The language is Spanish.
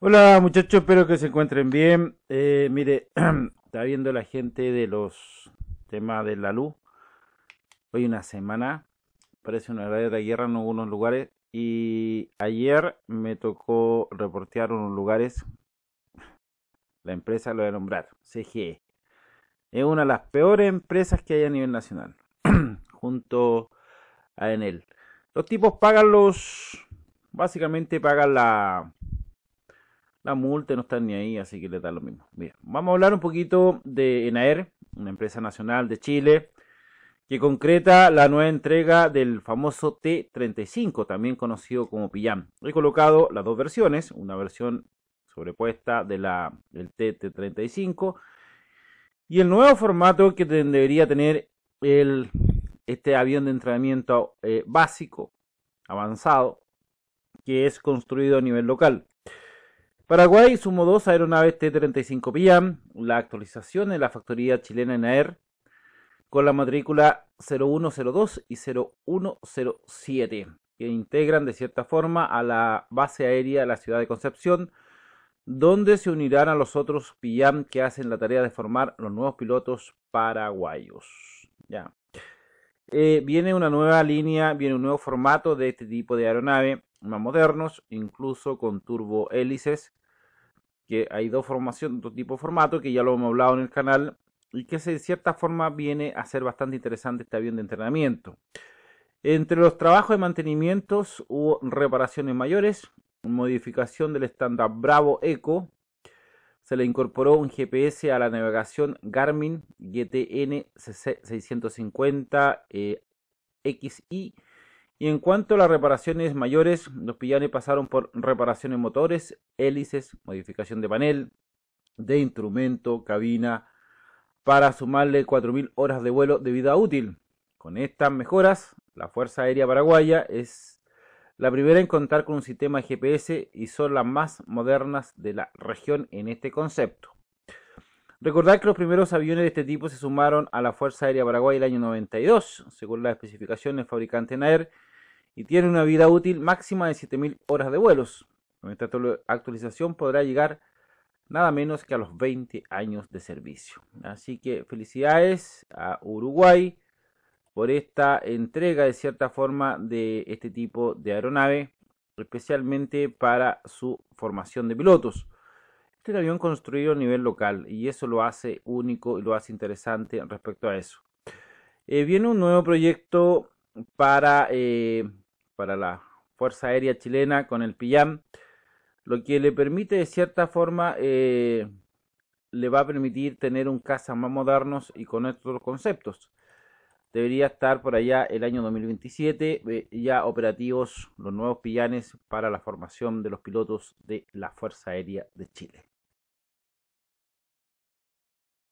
Hola muchachos, espero que se encuentren bien. Eh, mire, está viendo la gente de los temas de la luz. Hoy una semana, parece una verdadera guerra en algunos lugares. Y ayer me tocó reportear unos lugares. La empresa lo voy a nombrar, CGE. Es una de las peores empresas que hay a nivel nacional, junto a Enel. Los tipos pagan los, básicamente pagan la, la multa no está ni ahí, así que le da lo mismo. Bien, vamos a hablar un poquito de ENAER, una empresa nacional de Chile, que concreta la nueva entrega del famoso T35, también conocido como Pillán. He colocado las dos versiones, una versión sobrepuesta de la, del t 35 y el nuevo formato que debería tener el, este avión de entrenamiento eh, básico, avanzado, que es construido a nivel local. Paraguay sumó dos aeronaves T-35 PIAM, la actualización en la factoría chilena ENAER, con la matrícula 0102 y 0107, que integran de cierta forma a la base aérea de la ciudad de Concepción, donde se unirán a los otros PIAM que hacen la tarea de formar los nuevos pilotos paraguayos. Ya. Eh, viene una nueva línea, viene un nuevo formato de este tipo de aeronave más modernos, incluso con turbo hélices, que hay dos formaciones, dos tipos de formato que ya lo hemos hablado en el canal y que de cierta forma viene a ser bastante interesante este avión de entrenamiento. Entre los trabajos de mantenimientos hubo reparaciones mayores, modificación del estándar Bravo Eco, se le incorporó un GPS a la navegación Garmin GTN 650 XI y en cuanto a las reparaciones mayores, los pillanes pasaron por reparaciones motores, hélices, modificación de panel, de instrumento, cabina, para sumarle 4.000 horas de vuelo de vida útil. Con estas mejoras, la Fuerza Aérea Paraguaya es la primera en contar con un sistema GPS y son las más modernas de la región en este concepto. Recordad que los primeros aviones de este tipo se sumaron a la Fuerza Aérea Paraguay el año 92, según las especificaciones del fabricante Naer, y tiene una vida útil máxima de 7000 horas de vuelos. Con esta actualización podrá llegar nada menos que a los 20 años de servicio. Así que felicidades a Uruguay por esta entrega de cierta forma de este tipo de aeronave, especialmente para su formación de pilotos. Este es un avión construido a nivel local y eso lo hace único y lo hace interesante respecto a eso. Eh, viene un nuevo proyecto para eh, para la Fuerza Aérea Chilena con el PIAM, lo que le permite de cierta forma, eh, le va a permitir tener un caza más modernos y con estos conceptos. Debería estar por allá el año 2027 eh, ya operativos los nuevos pillanes para la formación de los pilotos de la Fuerza Aérea de Chile.